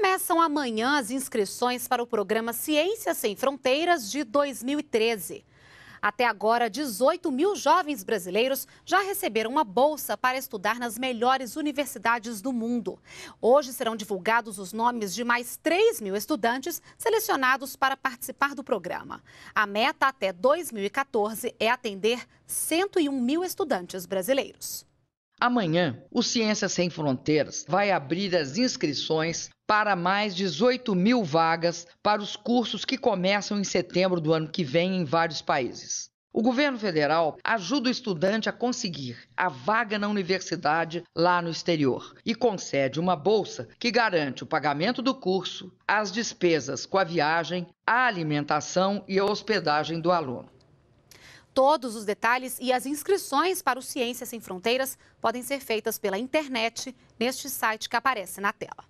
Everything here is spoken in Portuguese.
Começam amanhã as inscrições para o programa Ciências Sem Fronteiras de 2013. Até agora, 18 mil jovens brasileiros já receberam uma bolsa para estudar nas melhores universidades do mundo. Hoje serão divulgados os nomes de mais 3 mil estudantes selecionados para participar do programa. A meta até 2014 é atender 101 mil estudantes brasileiros. Amanhã, o Ciências Sem Fronteiras vai abrir as inscrições para mais 18 mil vagas para os cursos que começam em setembro do ano que vem em vários países. O governo federal ajuda o estudante a conseguir a vaga na universidade lá no exterior e concede uma bolsa que garante o pagamento do curso, as despesas com a viagem, a alimentação e a hospedagem do aluno. Todos os detalhes e as inscrições para o Ciência Sem Fronteiras podem ser feitas pela internet neste site que aparece na tela.